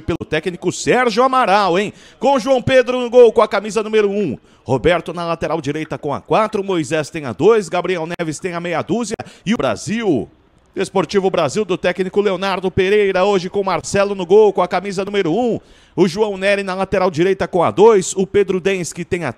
pelo técnico Sérgio Amaral, hein? Com João Pedro no gol com a camisa número 1. Um. Roberto na lateral direita com a 4, Moisés tem a 2, Gabriel Neves tem a meia dúzia e o Brasil. Desportivo Brasil do técnico Leonardo Pereira, hoje com Marcelo no gol com a camisa número 1, um. o João Nery na lateral direita com a 2, o Pedro Dens que tem a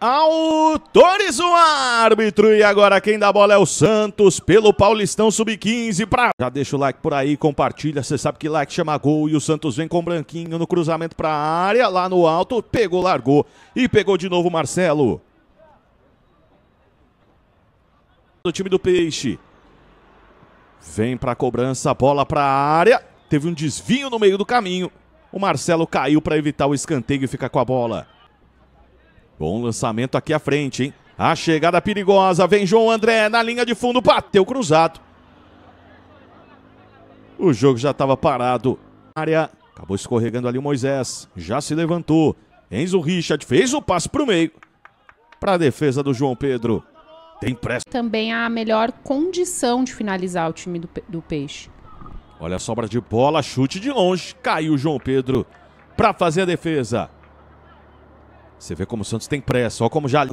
Autores o árbitro e agora quem dá bola é o Santos pelo Paulistão Sub-15 para Já deixa o like por aí, compartilha, você sabe que like chama gol e o Santos vem com branquinho no cruzamento para área, lá no alto, pegou, largou e pegou de novo o Marcelo. Do time do Peixe. Vem para cobrança, bola para área, teve um desvio no meio do caminho. O Marcelo caiu para evitar o escanteio e fica com a bola. Bom lançamento aqui à frente, hein? A chegada perigosa, vem João André na linha de fundo, bateu cruzado. O jogo já estava parado. Área, acabou escorregando ali o Moisés, já se levantou. Enzo Richard fez o passe para o meio. Para a defesa do João Pedro. Tem pressa. Também a melhor condição de finalizar o time do, do Peixe. Olha a sobra de bola, chute de longe. Caiu o João Pedro para fazer a defesa. Você vê como o Santos tem pressa. Olha como já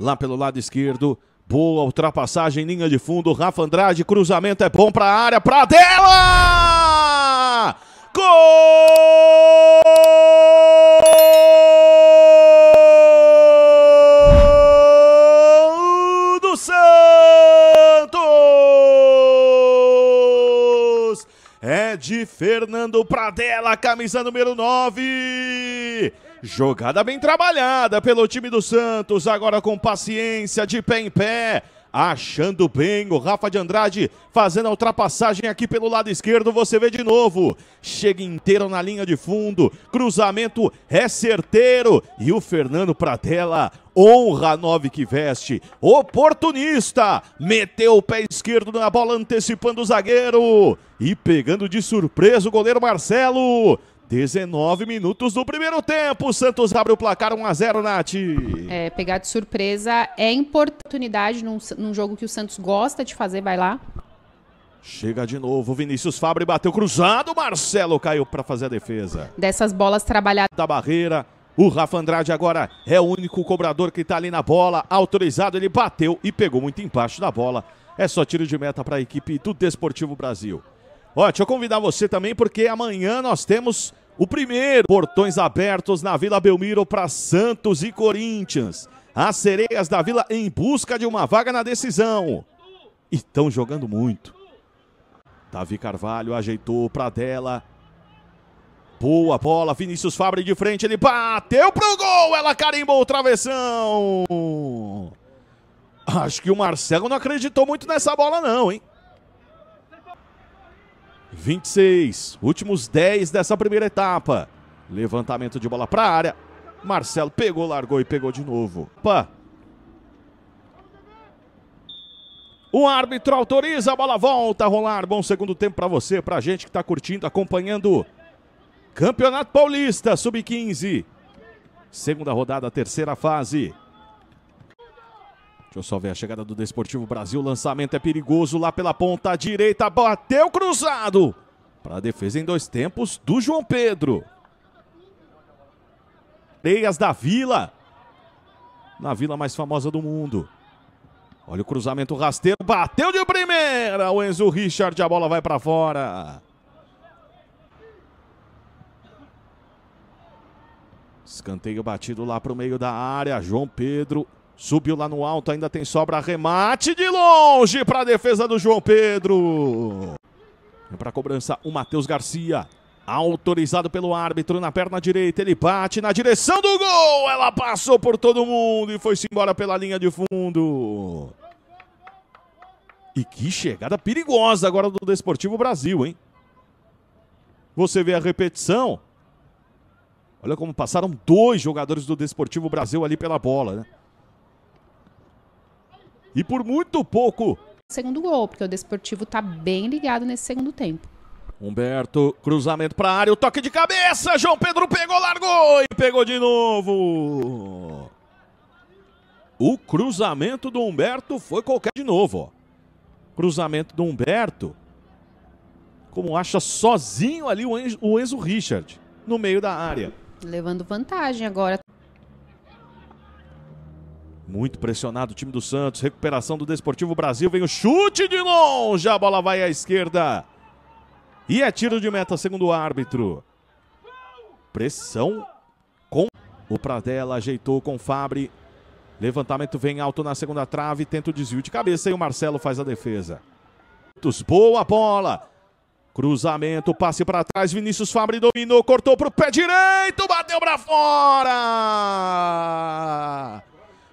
lá pelo lado esquerdo. Boa ultrapassagem, linha de fundo. Rafa Andrade, cruzamento é bom para a área, para dela! Gol do Santos! É de Fernando Pradella, camisa número 9. Jogada bem trabalhada pelo time do Santos, agora com paciência, de pé em pé. Achando bem o Rafa de Andrade fazendo a ultrapassagem aqui pelo lado esquerdo. Você vê de novo. Chega inteiro na linha de fundo. Cruzamento é certeiro. E o Fernando Pratella honra a nove que veste. Oportunista. Meteu o pé esquerdo na bola, antecipando o zagueiro. E pegando de surpresa o goleiro Marcelo. 19 minutos do primeiro tempo. O Santos abre o placar 1 a 0 Nath. É, pegar de surpresa é oportunidade num, num jogo que o Santos gosta de fazer, vai lá. Chega de novo, Vinícius Fabre bateu cruzado, Marcelo caiu para fazer a defesa. Dessas bolas trabalhadas da barreira, o Rafa Andrade agora é o único cobrador que está ali na bola, autorizado, ele bateu e pegou muito embaixo da bola. É só tiro de meta para a equipe do Desportivo Brasil. Ó, deixa eu convidar você também porque amanhã nós temos o primeiro, portões abertos na Vila Belmiro para Santos e Corinthians. As sereias da Vila em busca de uma vaga na decisão. E estão jogando muito. Davi Carvalho ajeitou para dela. Boa bola, Vinícius Fabre de frente, ele bateu pro gol, ela carimbou o travessão. Acho que o Marcelo não acreditou muito nessa bola não, hein? 26, últimos 10 dessa primeira etapa. Levantamento de bola para a área. Marcelo pegou, largou e pegou de novo. Pá. O árbitro autoriza, a bola volta a rolar. Bom segundo tempo para você, para a gente que está curtindo, acompanhando. Campeonato Paulista, sub-15. Segunda rodada, terceira fase. Deixa eu só ver a chegada do Desportivo Brasil. O lançamento é perigoso lá pela ponta direita. Bateu cruzado para a defesa em dois tempos do João Pedro. Teias da Vila. Na vila mais famosa do mundo. Olha o cruzamento rasteiro. Bateu de primeira. O Enzo Richard. A bola vai para fora. Escanteio batido lá para o meio da área. João Pedro Subiu lá no alto, ainda tem sobra, remate de longe para a defesa do João Pedro. É para cobrança o Matheus Garcia, autorizado pelo árbitro na perna direita, ele bate na direção do gol. Ela passou por todo mundo e foi-se embora pela linha de fundo. E que chegada perigosa agora do Desportivo Brasil, hein? Você vê a repetição. Olha como passaram dois jogadores do Desportivo Brasil ali pela bola, né? e por muito pouco. Segundo gol, porque o Desportivo está bem ligado nesse segundo tempo. Humberto, cruzamento para área, o toque de cabeça, João Pedro pegou, largou e pegou de novo. O cruzamento do Humberto foi qualquer de novo. Ó. Cruzamento do Humberto, como acha sozinho ali o Enzo Richard, no meio da área. Levando vantagem agora. Muito pressionado o time do Santos. Recuperação do Desportivo Brasil. Vem o chute de longe. A bola vai à esquerda. E é tiro de meta, segundo o árbitro. Pressão com o Pradella. Ajeitou com o Fabre. Levantamento vem alto na segunda trave. Tenta o desvio de cabeça e o Marcelo faz a defesa. Boa bola. Cruzamento, passe para trás. Vinícius Fabre dominou, cortou para o pé direito. Bateu para fora.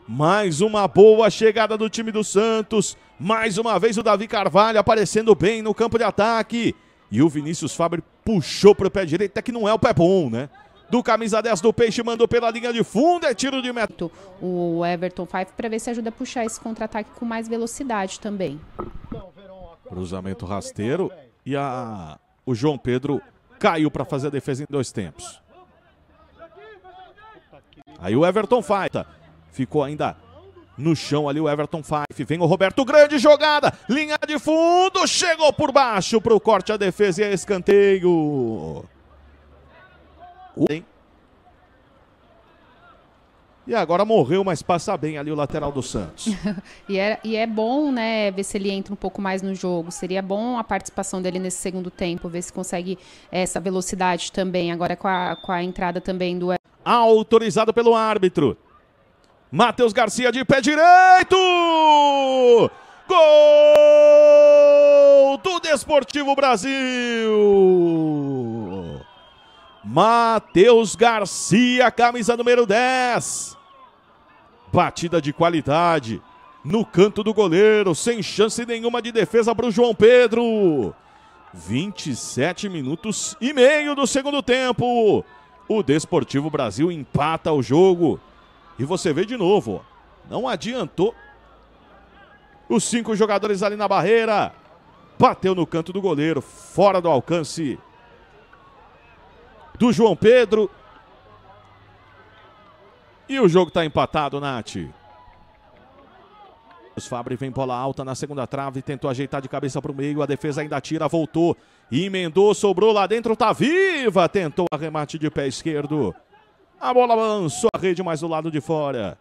Mais uma boa chegada do time do Santos. Mais uma vez o Davi Carvalho aparecendo bem no campo de ataque. E o Vinícius Fabre puxou para o pé direito, até que não é o pé bom, né? Do camisa 10 do Peixe, mandou pela linha de fundo, é tiro de meta. O Everton Fai para ver se ajuda a puxar esse contra-ataque com mais velocidade também. Cruzamento rasteiro e a... o João Pedro caiu para fazer a defesa em dois tempos. Aí o Everton tá. Ficou ainda no chão ali o Everton Fife. Vem o Roberto, grande jogada, linha de fundo, chegou por baixo para o corte, a defesa e a é escanteio. E agora morreu, mas passa bem ali o lateral do Santos. e, é, e é bom, né, ver se ele entra um pouco mais no jogo. Seria bom a participação dele nesse segundo tempo, ver se consegue essa velocidade também. Agora com a, com a entrada também do. Autorizado pelo árbitro. Matheus Garcia de pé direito! Gol do Desportivo Brasil! Matheus Garcia, camisa número 10. Batida de qualidade no canto do goleiro, sem chance nenhuma de defesa para o João Pedro. 27 minutos e meio do segundo tempo. O Desportivo Brasil empata o jogo. E você vê de novo, não adiantou. Os cinco jogadores ali na barreira. Bateu no canto do goleiro, fora do alcance do João Pedro. E o jogo está empatado, Nath. Os Fabri vem bola alta na segunda trave, tentou ajeitar de cabeça para o meio, a defesa ainda tira, voltou, emendou, sobrou lá dentro, tá viva, tentou arremate de pé esquerdo. A bola avançou a rede mais do lado de fora.